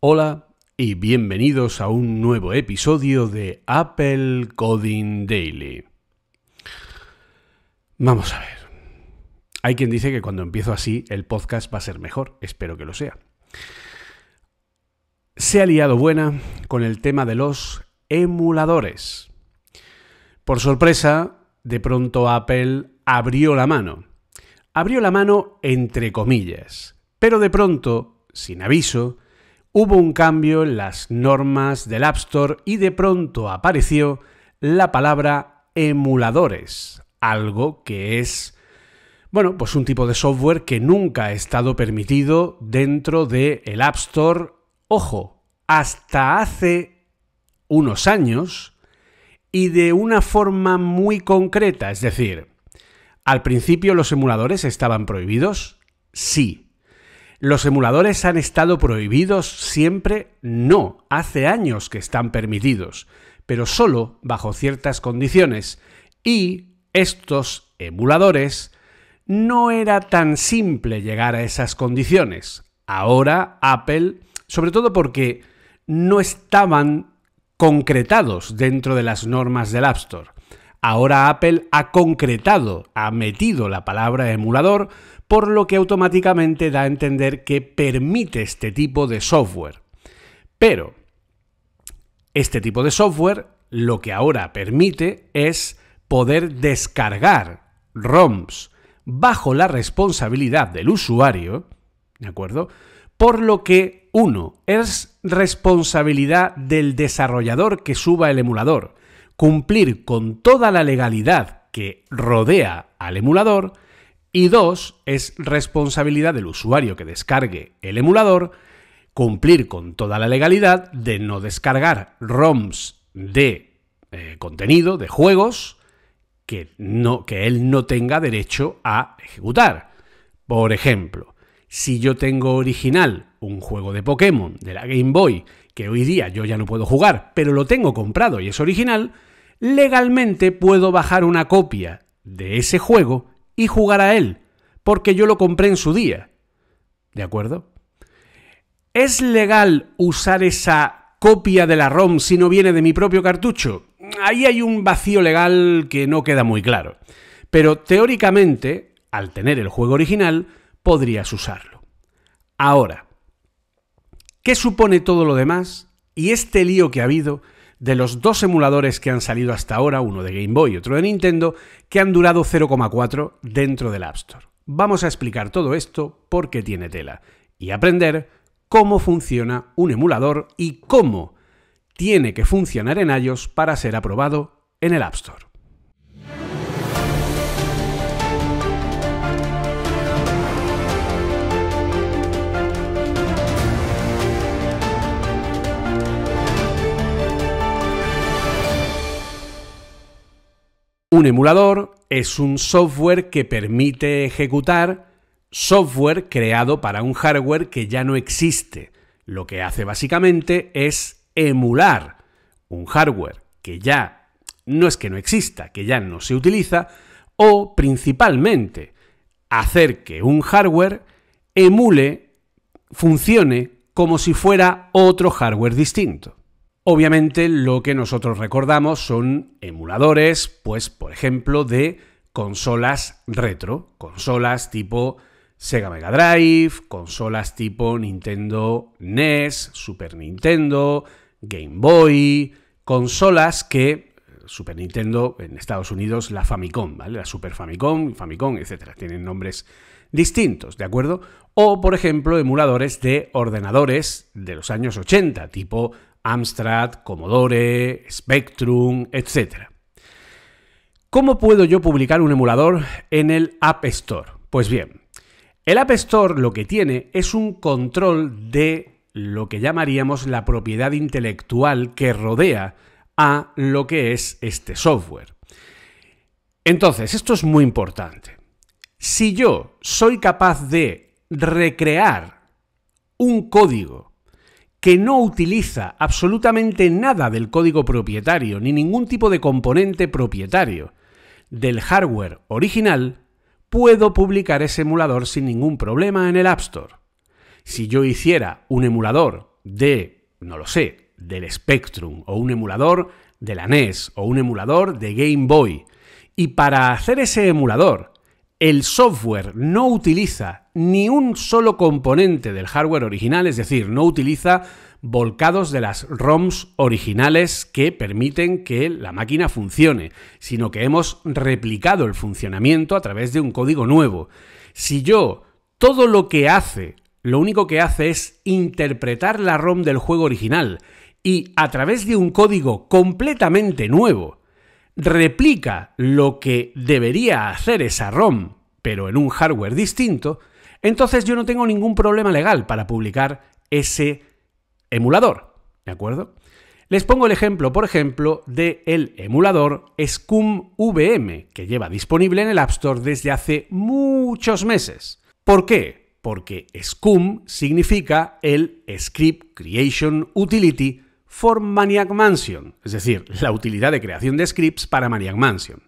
Hola y bienvenidos a un nuevo episodio de Apple Coding Daily. Vamos a ver. Hay quien dice que cuando empiezo así el podcast va a ser mejor, espero que lo sea. Se ha liado buena con el tema de los emuladores. Por sorpresa, de pronto Apple abrió la mano. Abrió la mano entre comillas, pero de pronto, sin aviso, Hubo un cambio en las normas del App Store y de pronto apareció la palabra emuladores, algo que es, bueno, pues un tipo de software que nunca ha estado permitido dentro del el App Store. Ojo, hasta hace unos años y de una forma muy concreta, es decir, al principio los emuladores estaban prohibidos, sí, ¿Los emuladores han estado prohibidos siempre? No, hace años que están permitidos, pero solo bajo ciertas condiciones. Y estos emuladores no era tan simple llegar a esas condiciones. Ahora Apple, sobre todo porque no estaban concretados dentro de las normas del App Store. Ahora Apple ha concretado, ha metido la palabra emulador por lo que automáticamente da a entender que permite este tipo de software. Pero este tipo de software lo que ahora permite es poder descargar ROMs bajo la responsabilidad del usuario, ¿de acuerdo? Por lo que, uno, es responsabilidad del desarrollador que suba el emulador, cumplir con toda la legalidad que rodea al emulador, y dos, es responsabilidad del usuario que descargue el emulador cumplir con toda la legalidad de no descargar ROMs de eh, contenido, de juegos, que, no, que él no tenga derecho a ejecutar. Por ejemplo, si yo tengo original un juego de Pokémon de la Game Boy, que hoy día yo ya no puedo jugar, pero lo tengo comprado y es original, legalmente puedo bajar una copia de ese juego y jugar a él, porque yo lo compré en su día. ¿De acuerdo? ¿Es legal usar esa copia de la ROM si no viene de mi propio cartucho? Ahí hay un vacío legal que no queda muy claro. Pero teóricamente, al tener el juego original, podrías usarlo. Ahora, ¿qué supone todo lo demás y este lío que ha habido de los dos emuladores que han salido hasta ahora, uno de Game Boy y otro de Nintendo, que han durado 0,4 dentro del App Store. Vamos a explicar todo esto porque tiene tela y aprender cómo funciona un emulador y cómo tiene que funcionar en iOS para ser aprobado en el App Store. Un emulador es un software que permite ejecutar software creado para un hardware que ya no existe. Lo que hace básicamente es emular un hardware que ya no es que no exista, que ya no se utiliza, o principalmente hacer que un hardware emule, funcione como si fuera otro hardware distinto. Obviamente lo que nosotros recordamos son emuladores, pues por ejemplo de consolas retro, consolas tipo Sega Mega Drive, consolas tipo Nintendo NES, Super Nintendo, Game Boy, consolas que eh, Super Nintendo en Estados Unidos la Famicom, ¿vale? La Super Famicom, Famicom, etcétera, tienen nombres distintos, ¿de acuerdo? O por ejemplo, emuladores de ordenadores de los años 80, tipo Amstrad, Commodore, Spectrum, etc. ¿Cómo puedo yo publicar un emulador en el App Store? Pues bien, el App Store lo que tiene es un control de lo que llamaríamos la propiedad intelectual que rodea a lo que es este software. Entonces, esto es muy importante. Si yo soy capaz de recrear un código que no utiliza absolutamente nada del código propietario ni ningún tipo de componente propietario del hardware original, puedo publicar ese emulador sin ningún problema en el App Store. Si yo hiciera un emulador de, no lo sé, del Spectrum o un emulador de la NES o un emulador de Game Boy, y para hacer ese emulador el software no utiliza ni un solo componente del hardware original, es decir, no utiliza volcados de las ROMs originales que permiten que la máquina funcione, sino que hemos replicado el funcionamiento a través de un código nuevo. Si yo todo lo que hace, lo único que hace es interpretar la ROM del juego original y a través de un código completamente nuevo, replica lo que debería hacer esa ROM, pero en un hardware distinto, entonces yo no tengo ningún problema legal para publicar ese emulador, ¿de acuerdo? Les pongo el ejemplo, por ejemplo, del el emulador Scum VM, que lleva disponible en el App Store desde hace muchos meses. ¿Por qué? Porque Scum significa el Script Creation Utility for Maniac Mansion, es decir, la utilidad de creación de scripts para Maniac Mansion.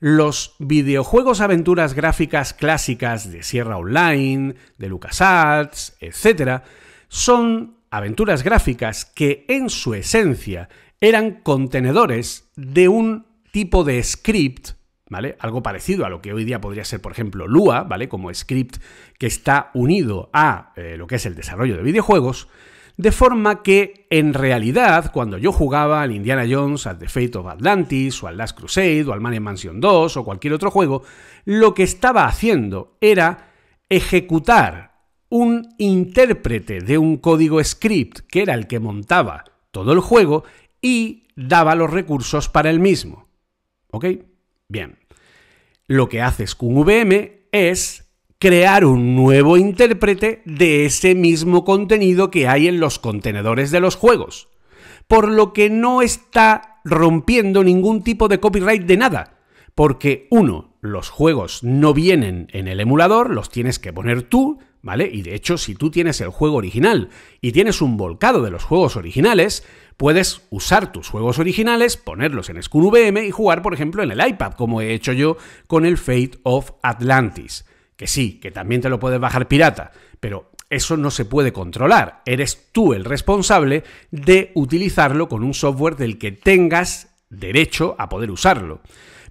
Los videojuegos aventuras gráficas clásicas de Sierra Online, de LucasArts, etc., son aventuras gráficas que en su esencia eran contenedores de un tipo de script, ¿vale? Algo parecido a lo que hoy día podría ser, por ejemplo, Lua, ¿vale? Como script que está unido a eh, lo que es el desarrollo de videojuegos, de forma que, en realidad, cuando yo jugaba al Indiana Jones, al The Fate of Atlantis, o al Last Crusade, o al Man Mansion 2, o cualquier otro juego, lo que estaba haciendo era ejecutar un intérprete de un código script, que era el que montaba todo el juego, y daba los recursos para el mismo. ¿Ok? Bien. Lo que haces con VM es crear un nuevo intérprete de ese mismo contenido que hay en los contenedores de los juegos. Por lo que no está rompiendo ningún tipo de copyright de nada. Porque uno, los juegos no vienen en el emulador, los tienes que poner tú, ¿vale? Y de hecho, si tú tienes el juego original y tienes un volcado de los juegos originales, puedes usar tus juegos originales, ponerlos en SkunVM y jugar, por ejemplo, en el iPad, como he hecho yo con el Fate of Atlantis que sí, que también te lo puedes bajar pirata, pero eso no se puede controlar. Eres tú el responsable de utilizarlo con un software del que tengas derecho a poder usarlo.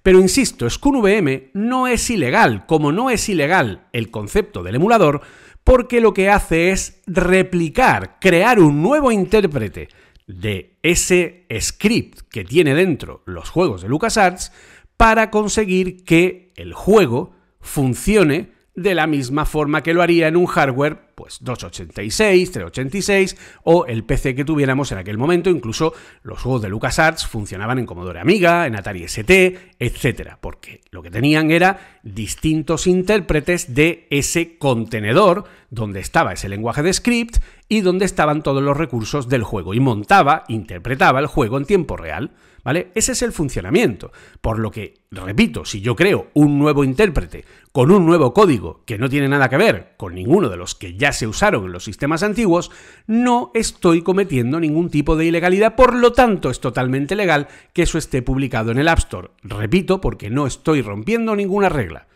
Pero insisto, SkunVM VM no es ilegal, como no es ilegal el concepto del emulador, porque lo que hace es replicar, crear un nuevo intérprete de ese script que tiene dentro los juegos de LucasArts para conseguir que el juego funcione de la misma forma que lo haría en un hardware pues 286, 386 o el PC que tuviéramos en aquel momento, incluso los juegos de LucasArts funcionaban en Commodore Amiga, en Atari ST, etcétera, porque lo que tenían era distintos intérpretes de ese contenedor donde estaba ese lenguaje de script y donde estaban todos los recursos del juego y montaba, interpretaba el juego en tiempo real, ¿vale? Ese es el funcionamiento. Por lo que, repito, si yo creo un nuevo intérprete con un nuevo código que no tiene nada que ver con ninguno de los que yo ya se usaron los sistemas antiguos, no estoy cometiendo ningún tipo de ilegalidad, por lo tanto es totalmente legal que eso esté publicado en el App Store. Repito, porque no estoy rompiendo ninguna regla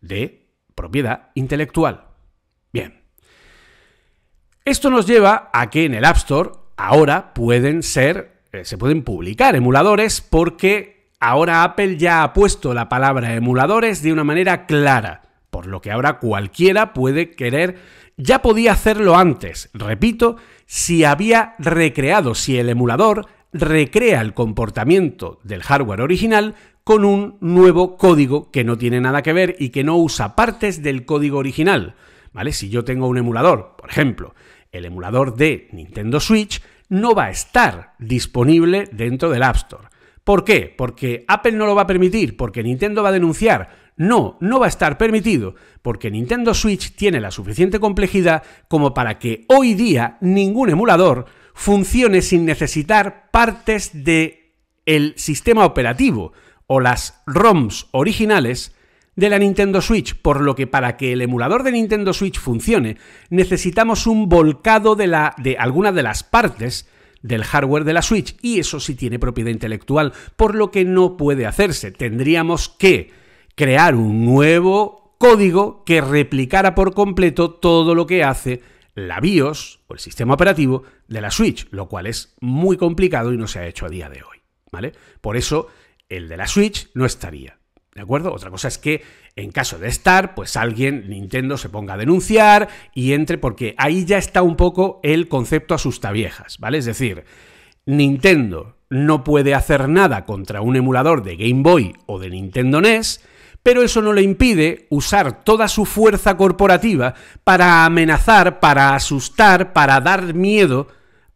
de propiedad intelectual. Bien. Esto nos lleva a que en el App Store ahora pueden ser, eh, se pueden publicar emuladores porque ahora Apple ya ha puesto la palabra emuladores de una manera clara por lo que ahora cualquiera puede querer ya podía hacerlo antes, repito, si había recreado, si el emulador recrea el comportamiento del hardware original con un nuevo código que no tiene nada que ver y que no usa partes del código original. ¿Vale? Si yo tengo un emulador, por ejemplo, el emulador de Nintendo Switch no va a estar disponible dentro del App Store. ¿Por qué? Porque Apple no lo va a permitir, porque Nintendo va a denunciar, no, no va a estar permitido, porque Nintendo Switch tiene la suficiente complejidad como para que hoy día ningún emulador funcione sin necesitar partes de el sistema operativo o las ROMs originales de la Nintendo Switch, por lo que para que el emulador de Nintendo Switch funcione, necesitamos un volcado de, la, de alguna de las partes del hardware de la Switch, y eso sí tiene propiedad intelectual, por lo que no puede hacerse. Tendríamos que crear un nuevo código que replicara por completo todo lo que hace la BIOS o el sistema operativo de la Switch, lo cual es muy complicado y no se ha hecho a día de hoy, ¿vale? Por eso el de la Switch no estaría. ¿De acuerdo? Otra cosa es que en caso de estar, pues alguien, Nintendo, se ponga a denunciar y entre, porque ahí ya está un poco el concepto asustaviejas, ¿vale? Es decir, Nintendo no puede hacer nada contra un emulador de Game Boy o de Nintendo NES, pero eso no le impide usar toda su fuerza corporativa para amenazar, para asustar, para dar miedo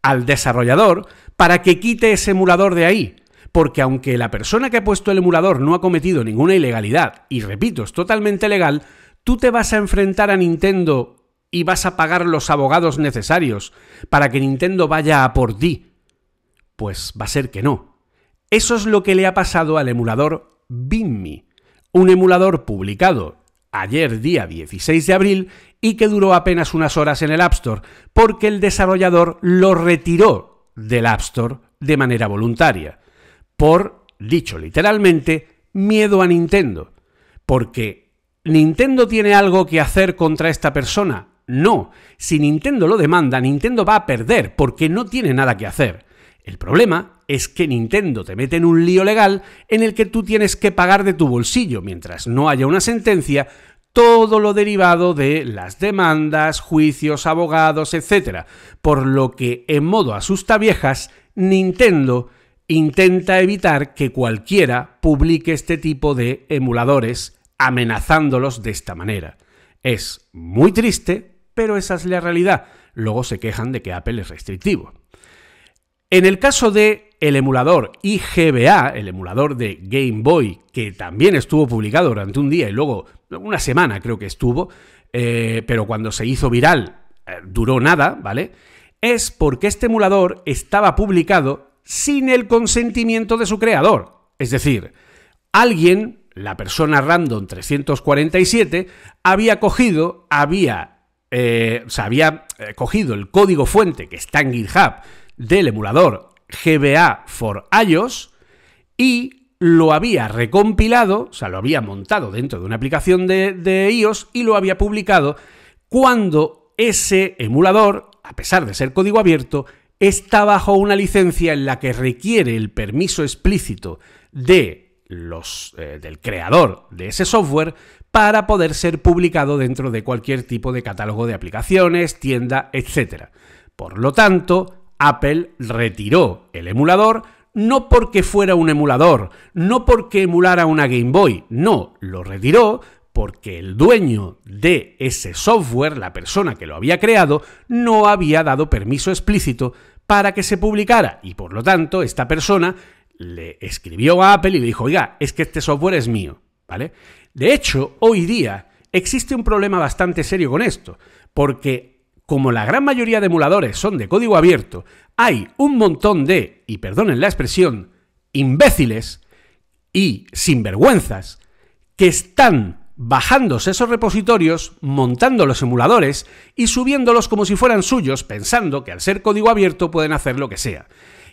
al desarrollador, para que quite ese emulador de ahí. Porque aunque la persona que ha puesto el emulador no ha cometido ninguna ilegalidad, y repito, es totalmente legal, tú te vas a enfrentar a Nintendo y vas a pagar los abogados necesarios para que Nintendo vaya a por ti. Pues va a ser que no. Eso es lo que le ha pasado al emulador BIMMI, un emulador publicado ayer día 16 de abril y que duró apenas unas horas en el App Store, porque el desarrollador lo retiró del App Store de manera voluntaria, por, dicho literalmente, miedo a Nintendo, porque Nintendo tiene algo que hacer contra esta persona. No, si Nintendo lo demanda, Nintendo va a perder porque no tiene nada que hacer. El problema es que Nintendo te mete en un lío legal en el que tú tienes que pagar de tu bolsillo mientras no haya una sentencia todo lo derivado de las demandas, juicios, abogados, etc. Por lo que, en modo asusta viejas, Nintendo intenta evitar que cualquiera publique este tipo de emuladores amenazándolos de esta manera. Es muy triste, pero esa es la realidad. Luego se quejan de que Apple es restrictivo. En el caso de el emulador IGBA, el emulador de Game Boy, que también estuvo publicado durante un día y luego una semana creo que estuvo, eh, pero cuando se hizo viral eh, duró nada, ¿vale? Es porque este emulador estaba publicado sin el consentimiento de su creador. Es decir, alguien, la persona random 347, había cogido, había, eh, había cogido el código fuente que está en GitHub, del emulador GBA for iOS y lo había recompilado, o sea, lo había montado dentro de una aplicación de, iOS y lo había publicado cuando ese emulador, a pesar de ser código abierto, está bajo una licencia en la que requiere el permiso explícito de los, eh, del creador de ese software para poder ser publicado dentro de cualquier tipo de catálogo de aplicaciones, tienda, etc. Por lo tanto, Apple retiró el emulador no porque fuera un emulador, no porque emulara una Game Boy, no, lo retiró porque el dueño de ese software, la persona que lo había creado, no había dado permiso explícito para que se publicara y por lo tanto esta persona le escribió a Apple y le dijo, oiga, es que este software es mío, ¿vale? De hecho, hoy día existe un problema bastante serio con esto, porque como la gran mayoría de emuladores son de código abierto, hay un montón de, y perdonen la expresión, imbéciles y sinvergüenzas que están bajándose esos repositorios, montando los emuladores y subiéndolos como si fueran suyos, pensando que al ser código abierto pueden hacer lo que sea.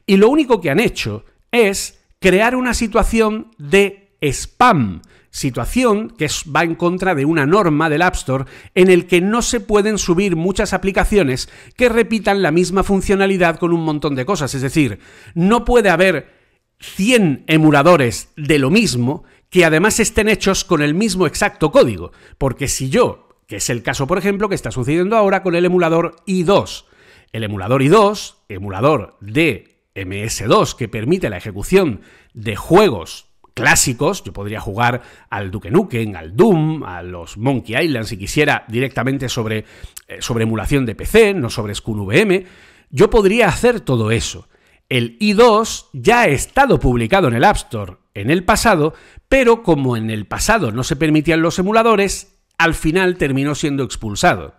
Y lo único que han hecho es crear una situación de spam, situación que va en contra de una norma del App Store en el que no se pueden subir muchas aplicaciones que repitan la misma funcionalidad con un montón de cosas. Es decir, no puede haber 100 emuladores de lo mismo que además estén hechos con el mismo exacto código. Porque si yo, que es el caso por ejemplo que está sucediendo ahora con el emulador i2, el emulador i2, emulador de MS2 que permite la ejecución de juegos clásicos, yo podría jugar al Duke Nukem, al Doom, a los Monkey Island si quisiera directamente sobre, eh, sobre emulación de PC, no sobre Skun vm yo podría hacer todo eso. El i2 ya ha estado publicado en el App Store en el pasado, pero como en el pasado no se permitían los emuladores, al final terminó siendo expulsado.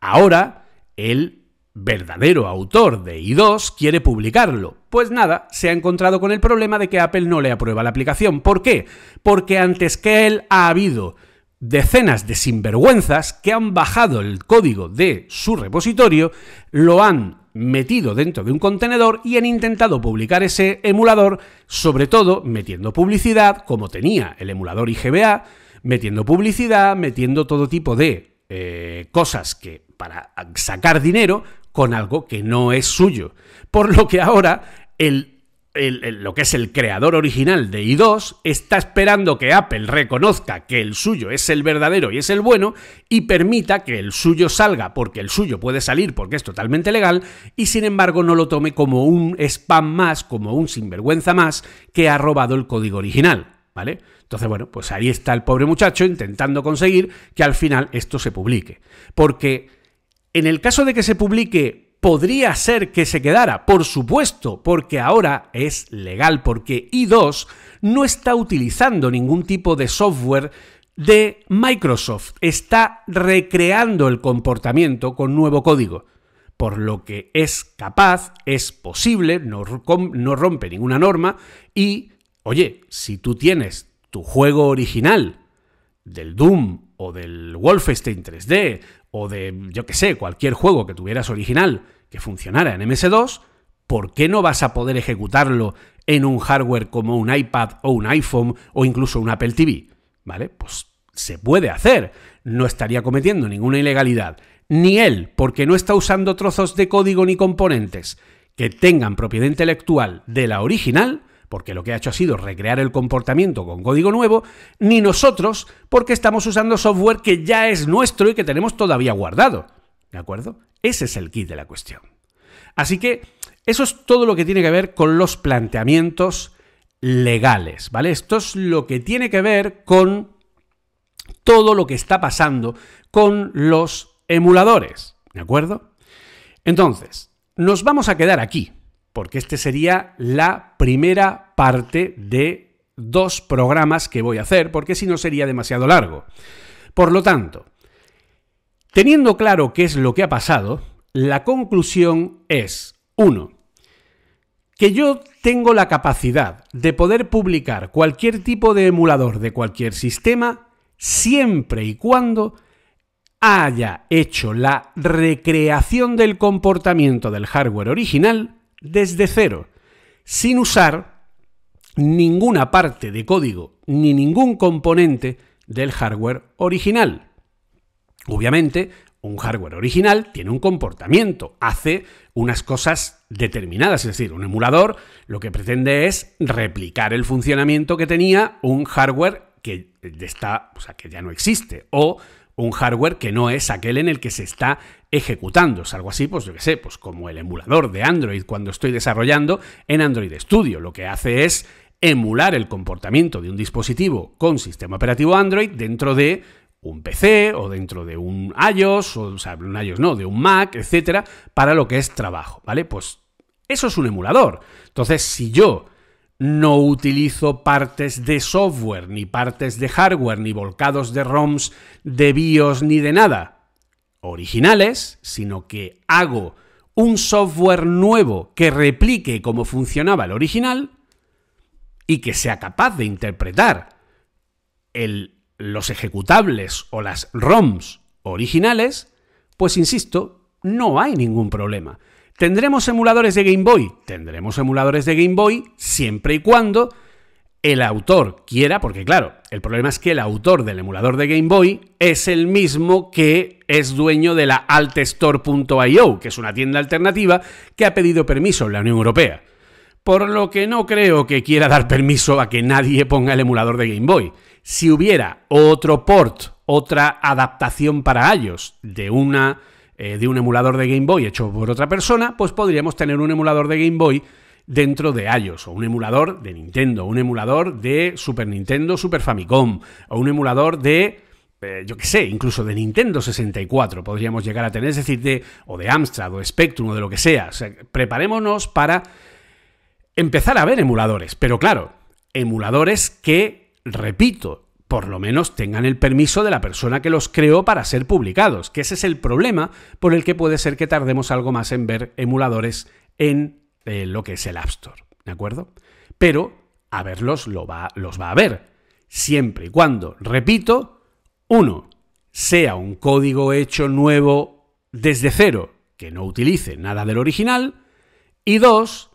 Ahora, el verdadero autor de i2 quiere publicarlo. Pues nada, se ha encontrado con el problema de que Apple no le aprueba la aplicación. ¿Por qué? Porque antes que él ha habido decenas de sinvergüenzas que han bajado el código de su repositorio, lo han metido dentro de un contenedor y han intentado publicar ese emulador, sobre todo metiendo publicidad, como tenía el emulador IGBA, metiendo publicidad, metiendo todo tipo de eh, cosas que para sacar dinero con algo que no es suyo. Por lo que ahora el lo que es el creador original de i2 está esperando que Apple reconozca que el suyo es el verdadero y es el bueno y permita que el suyo salga porque el suyo puede salir porque es totalmente legal y sin embargo no lo tome como un spam más, como un sinvergüenza más que ha robado el código original. ¿Vale? Entonces, bueno, pues ahí está el pobre muchacho intentando conseguir que al final esto se publique. Porque en el caso de que se publique, podría ser que se quedara, por supuesto, porque ahora es legal, porque I2 no está utilizando ningún tipo de software de Microsoft, está recreando el comportamiento con nuevo código. Por lo que es capaz, es posible, no, rompe ninguna norma y, oye, si tú tienes tu juego original del Doom o del Wolfenstein 3D o de, yo que sé, cualquier juego que tuvieras original que funcionara en MS2, ¿por qué no vas a poder ejecutarlo en un hardware como un iPad o un iPhone o incluso un Apple TV? ¿Vale? Pues se puede hacer. No estaría cometiendo ninguna ilegalidad. Ni él, porque no está usando trozos de código ni componentes que tengan propiedad intelectual de la original, porque lo que ha hecho ha sido recrear el comportamiento con código nuevo, ni nosotros, porque estamos usando software que ya es nuestro y que tenemos todavía guardado. ¿De acuerdo? Ese es el kit de la cuestión. Así que eso es todo lo que tiene que ver con los planteamientos legales, ¿vale? Esto es lo que tiene que ver con todo lo que está pasando con los emuladores, ¿de acuerdo? Entonces, nos vamos a quedar aquí, porque este sería la primera parte de dos programas que voy a hacer, porque si no sería demasiado largo. Por lo tanto, teniendo claro qué es lo que ha pasado, la conclusión es, uno, que yo tengo la capacidad de poder publicar cualquier tipo de emulador de cualquier sistema siempre y cuando haya hecho la recreación del comportamiento del hardware original desde cero, sin usar ninguna parte de código ni ningún componente del hardware original. Obviamente, un hardware original tiene un comportamiento, hace unas cosas determinadas, es decir, un emulador lo que pretende es replicar el funcionamiento que tenía un hardware que, está, sea, que ya no existe o un hardware que no es aquel en el que se está ejecutando. Es algo así, pues yo que sé, pues como el emulador de Android cuando estoy desarrollando en Android Studio. Lo que hace es emular el comportamiento de un dispositivo con sistema operativo Android dentro de un PC o dentro de un iOS, o, o sea, un iOS no, de un Mac, etcétera, para lo que es trabajo, ¿vale? Pues eso es un emulador. Entonces, si yo no utilizo partes de software, ni partes de hardware, ni volcados de ROMs, de BIOS, ni de nada, originales, sino que hago un software nuevo que replique cómo funcionaba el original y que sea capaz de interpretar los ejecutables o las ROMs originales, pues insisto, no hay ningún problema. ¿Tendremos emuladores de Game Boy? Tendremos emuladores de Game Boy siempre y cuando el autor quiera, porque claro, el problema es que el autor del emulador de Game Boy es el mismo que es dueño de la altestore.io, que es una tienda alternativa que ha pedido permiso en la Unión Europea. Por lo que no creo que quiera dar permiso a que nadie ponga el emulador de Game Boy. Si hubiera otro port, otra adaptación para iOS de una eh, de un emulador de Game Boy hecho por otra persona, pues podríamos tener un emulador de Game Boy dentro de iOS, o un emulador de Nintendo, un emulador de Super Nintendo, Super Famicom, o un emulador de eh, yo qué sé, incluso de Nintendo 64 podríamos llegar a tener, es decir, de, o de Amstrad, o de Spectrum, o de lo que sea. sea, preparémonos para empezar a ver emuladores, pero claro, emuladores que, repito, por lo menos tengan el permiso de la persona que los creó para ser publicados, que ese es el problema por el que puede ser que tardemos algo más en ver emuladores en eh, lo que es el App Store, ¿de acuerdo? Pero a verlos lo va, los va a ver, siempre y cuando, repito, uno, sea un código hecho nuevo desde cero, que no utilice nada del original, y dos,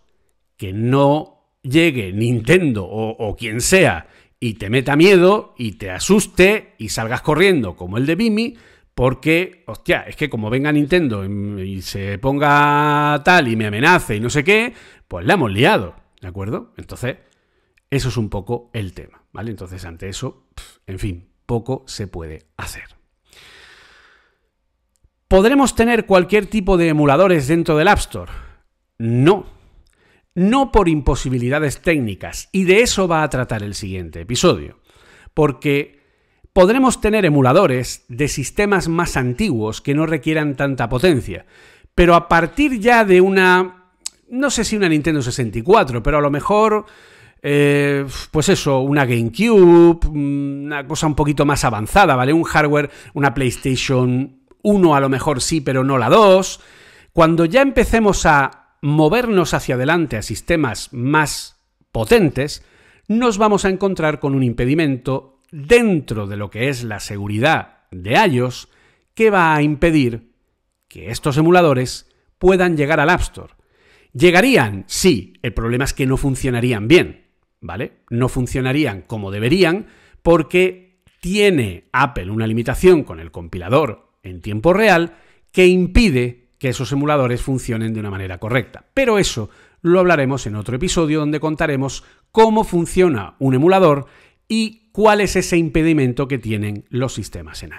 que no llegue Nintendo o, o quien sea y te meta miedo y te asuste y salgas corriendo como el de Bimi, porque, hostia, es que como venga Nintendo y se ponga tal y me amenace y no sé qué, pues la hemos liado, ¿de acuerdo? Entonces, eso es un poco el tema, ¿vale? Entonces, ante eso, en fin, poco se puede hacer. ¿Podremos tener cualquier tipo de emuladores dentro del App Store? No. No por imposibilidades técnicas, y de eso va a tratar el siguiente episodio. Porque Podremos tener emuladores de sistemas más antiguos que no requieran tanta potencia, pero a partir ya de una, no sé si una Nintendo 64, pero a lo mejor, eh, pues eso, una GameCube, mm, una cosa un poquito más avanzada, ¿vale? Un hardware, una PlayStation 1 a lo mejor sí, pero no la 2. Cuando ya empecemos a movernos hacia adelante a sistemas más potentes, nos vamos a encontrar con un impedimento dentro de lo que es la seguridad de iOS que va a impedir que estos emuladores puedan llegar al App Store. Llegarían, sí, el problema es que no funcionarían bien, ¿vale? No funcionarían como deberían porque tiene Apple una limitación con el compilador en tiempo real que impide que esos emuladores funcionen de una manera correcta. Pero eso lo hablaremos en otro episodio donde contaremos cómo funciona un emulador y cuál es ese impedimento que tienen los sistemas en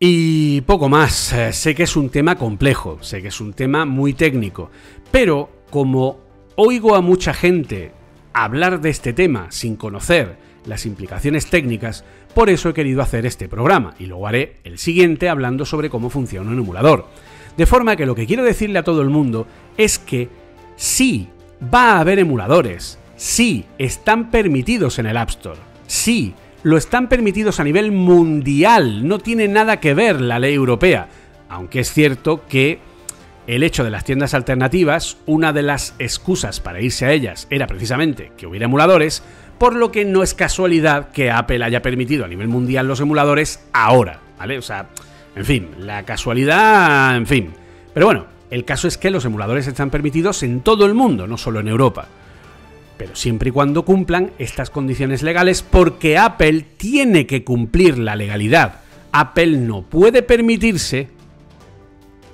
Y poco más, eh, sé que es un tema complejo, sé que es un tema muy técnico, pero como oigo a mucha gente hablar de este tema sin conocer las implicaciones técnicas, por eso he querido hacer este programa y luego haré el siguiente hablando sobre cómo funciona un emulador. De forma que lo que quiero decirle a todo el mundo es que sí va a haber emuladores, sí están permitidos en el App Store, sí lo están permitidos a nivel mundial, no tiene nada que ver la ley europea, aunque es cierto que el hecho de las tiendas alternativas, una de las excusas para irse a ellas era precisamente que hubiera emuladores, por lo que no es casualidad que Apple haya permitido a nivel mundial los emuladores ahora, ¿vale? O sea, en fin, la casualidad, en fin. Pero bueno, el caso es que los emuladores están permitidos en todo el mundo, no solo en Europa. Pero siempre y cuando cumplan estas condiciones legales, porque Apple tiene que cumplir la legalidad. Apple no puede permitirse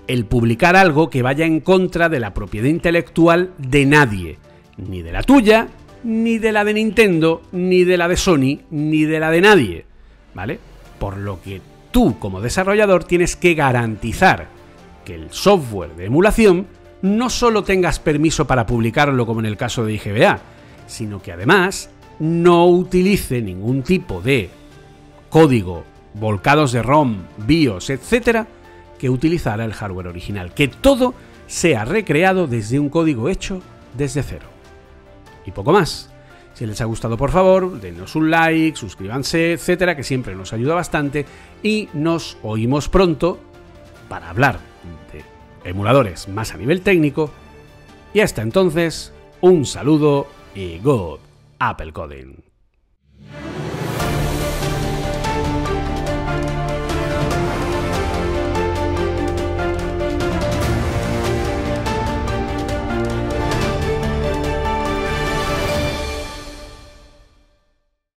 el publicar algo que vaya en contra de la propiedad intelectual de nadie, ni de la tuya, ni de la de Nintendo, ni de la de Sony, ni de la de nadie. ¿Vale? Por lo que tú como desarrollador tienes que garantizar que el software de emulación no solo tengas permiso para publicarlo como en el caso de IGBA, sino que además no utilice ningún tipo de código, volcados de ROM, BIOS, etcétera, que utilizara el hardware original, que todo sea recreado desde un código hecho desde cero y poco más. Si les ha gustado, por favor, denos un like, suscríbanse, etcétera, que siempre nos ayuda bastante. Y nos oímos pronto para hablar de emuladores más a nivel técnico. Y hasta entonces, un saludo y God Apple Coding.